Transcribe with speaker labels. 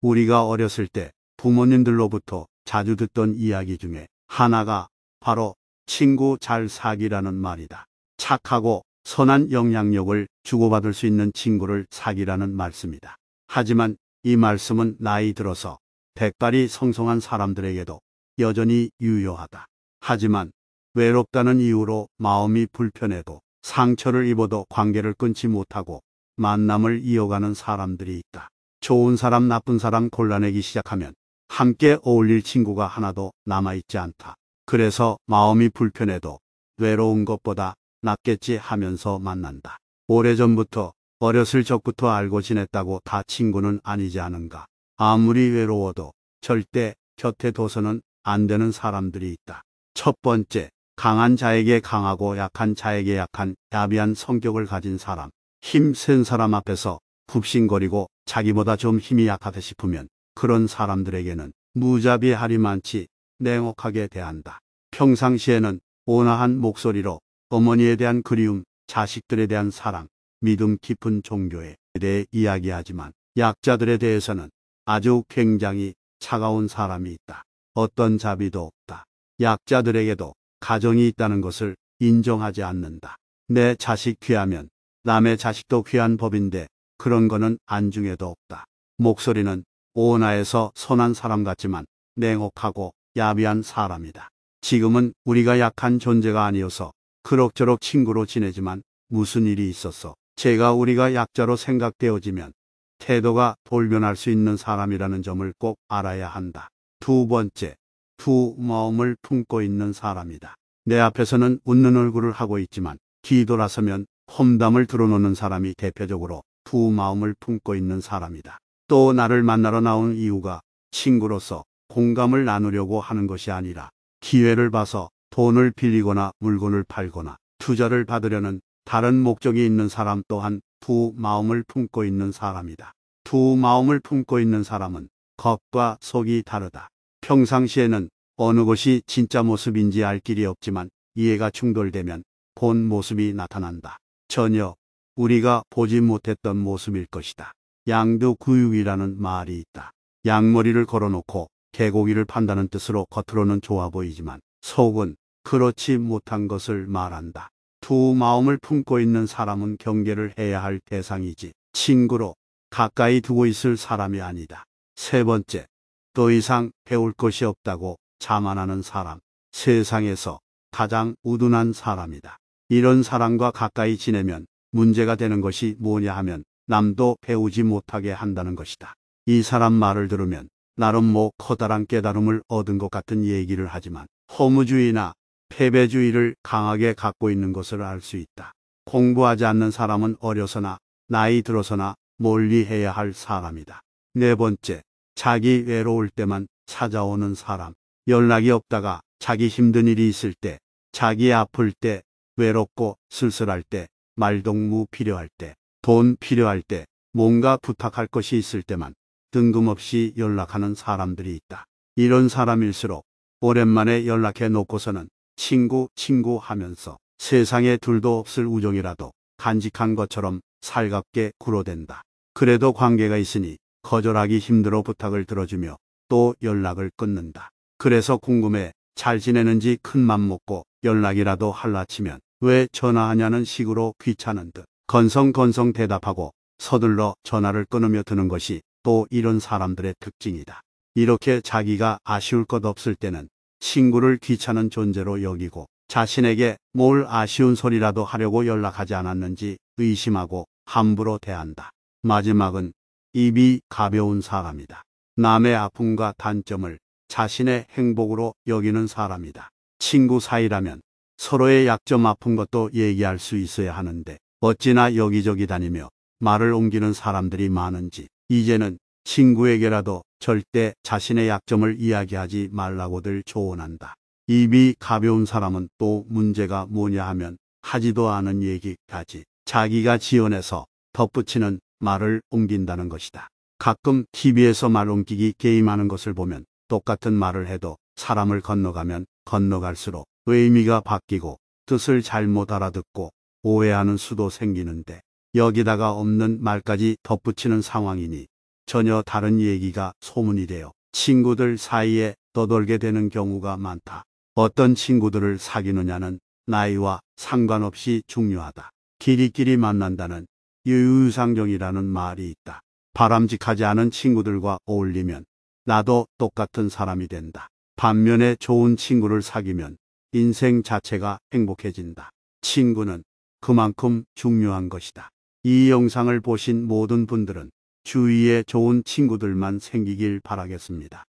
Speaker 1: 우리가 어렸을 때 부모님들로부터 자주 듣던 이야기 중에 하나가 바로 친구 잘 사귀라는 말이다. 착하고 선한 영향력을 주고받을 수 있는 친구를 사귀라는 말씀이다. 하지만 이 말씀은 나이 들어서 백발이 성성한 사람들에게도 여전히 유효하다. 하지만 외롭다는 이유로 마음이 불편해도 상처를 입어도 관계를 끊지 못하고 만남을 이어가는 사람들이 있다. 좋은 사람 나쁜 사람 골라내기 시작하면 함께 어울릴 친구가 하나도 남아있지 않다. 그래서 마음이 불편해도 외로운 것보다 낫겠지 하면서 만난다. 오래전부터 어렸을 적부터 알고 지냈다고 다 친구는 아니지 않은가. 아무리 외로워도 절대 곁에 둬서는 안 되는 사람들이 있다. 첫 번째, 강한 자에게 강하고 약한 자에게 약한 야비한 성격을 가진 사람. 힘센 사람 앞에서 굽신거리고 자기보다 좀 힘이 약하다 싶으면 그런 사람들에게는 무자비할이 많지 냉혹하게 대한다. 평상시에는 온화한 목소리로 어머니에 대한 그리움, 자식들에 대한 사랑, 믿음 깊은 종교에 대해 이야기하지만 약자들에 대해서는 아주 굉장히 차가운 사람이 있다. 어떤 자비도 없다. 약자들에게도 가정이 있다는 것을 인정하지 않는다. 내 자식 귀하면 남의 자식도 귀한 법인데 그런 거는 안중에도 없다. 목소리는 오나에서 선한 사람 같지만 냉혹하고 야비한 사람이다. 지금은 우리가 약한 존재가 아니어서 그럭저럭 친구로 지내지만 무슨 일이 있었어 제가 우리가 약자로 생각되어지면 태도가 돌변할 수 있는 사람이라는 점을 꼭 알아야 한다. 두 번째, 두 마음을 품고 있는 사람이다. 내 앞에서는 웃는 얼굴을 하고 있지만 뒤돌아서면 험담을 드러놓는 사람이 대표적으로 두 마음을 품고 있는 사람이다. 또 나를 만나러 나온 이유가 친구로서 공감을 나누려고 하는 것이 아니라 기회를 봐서 돈을 빌리거나 물건을 팔거나 투자를 받으려는 다른 목적이 있는 사람 또한 두 마음을 품고 있는 사람이다. 두 마음을 품고 있는 사람은 겉과 속이 다르다. 평상시에는 어느 것이 진짜 모습인지 알 길이 없지만 이해가 충돌되면 본 모습이 나타난다. 전혀 우리가 보지 못했던 모습일 것이다. 양두구육이라는 말이 있다. 양머리를 걸어놓고 개고기를 판다는 뜻으로 겉으로는 좋아 보이지만 속은 그렇지 못한 것을 말한다. 두 마음을 품고 있는 사람은 경계를 해야 할 대상이지 친구로 가까이 두고 있을 사람이 아니다. 세 번째, 더 이상 배울 것이 없다고 자만하는 사람. 세상에서 가장 우둔한 사람이다. 이런 사람과 가까이 지내면 문제가 되는 것이 뭐냐 하면 남도 배우지 못하게 한다는 것이다. 이 사람 말을 들으면 나름 뭐 커다란 깨달음을 얻은 것 같은 얘기를 하지만 허무주의나 패배주의를 강하게 갖고 있는 것을 알 수 있다. 공부하지 않는 사람은 어려서나 나이 들어서나 멀리 해야 할 사람이다. 네 번째, 자기 외로울 때만 찾아오는 사람. 연락이 없다가 자기 힘든 일이 있을 때, 자기 아플 때, 외롭고 쓸쓸할 때 말동무 필요할 때, 돈 필요할 때, 뭔가 부탁할 것이 있을 때만 뜬금없이 연락하는 사람들이 있다. 이런 사람일수록 오랜만에 연락해 놓고서는 친구 친구 하면서 세상에 둘도 없을 우정이라도 간직한 것처럼 살갑게 굴어댄다. 그래도 관계가 있으니 거절하기 힘들어 부탁을 들어주며 또 연락을 끊는다. 그래서 궁금해 잘 지내는지 큰 맘 먹고 연락이라도 할라치면 왜 전화하냐는 식으로 귀찮은 듯 건성건성 대답하고 서둘러 전화를 끊으며 드는 것이 또 이런 사람들의 특징이다. 이렇게 자기가 아쉬울 것 없을 때는 친구를 귀찮은 존재로 여기고 자신에게 뭘 아쉬운 소리라도 하려고 연락하지 않았는지 의심하고 함부로 대한다. 마지막은 입이 가벼운 사람이다. 남의 아픔과 단점을 자신의 행복으로 여기는 사람이다. 친구 사이라면 서로의 약점 아픈 것도 얘기할 수 있어야 하는데 어찌나 여기저기 다니며 말을 옮기는 사람들이 많은지 이제는 친구에게라도 절대 자신의 약점을 이야기하지 말라고들 조언한다. 입이 가벼운 사람은 또 문제가 뭐냐 하면 하지도 않은 얘기까지 자기가 지원해서 덧붙이는 말을 옮긴다는 것이다. 가끔 TV에서 말 옮기기 게임하는 것을 보면 똑같은 말을 해도 사람을 건너가면 건너갈수록 의미가 바뀌고 뜻을 잘못 알아듣고 오해하는 수도 생기는데 여기다가 없는 말까지 덧붙이는 상황이니 전혀 다른 얘기가 소문이 되어 친구들 사이에 떠돌게 되는 경우가 많다. 어떤 친구들을 사귀느냐는 나이와 상관없이 중요하다. 길이끼리 만난다는 유유상종이라는 말이 있다. 바람직하지 않은 친구들과 어울리면 나도 똑같은 사람이 된다. 반면에 좋은 친구를 사귀면 인생 자체가 행복해진다. 친구는 그만큼 중요한 것이다. 이 영상을 보신 모든 분들은 주위에 좋은 친구들만 생기길 바라겠습니다.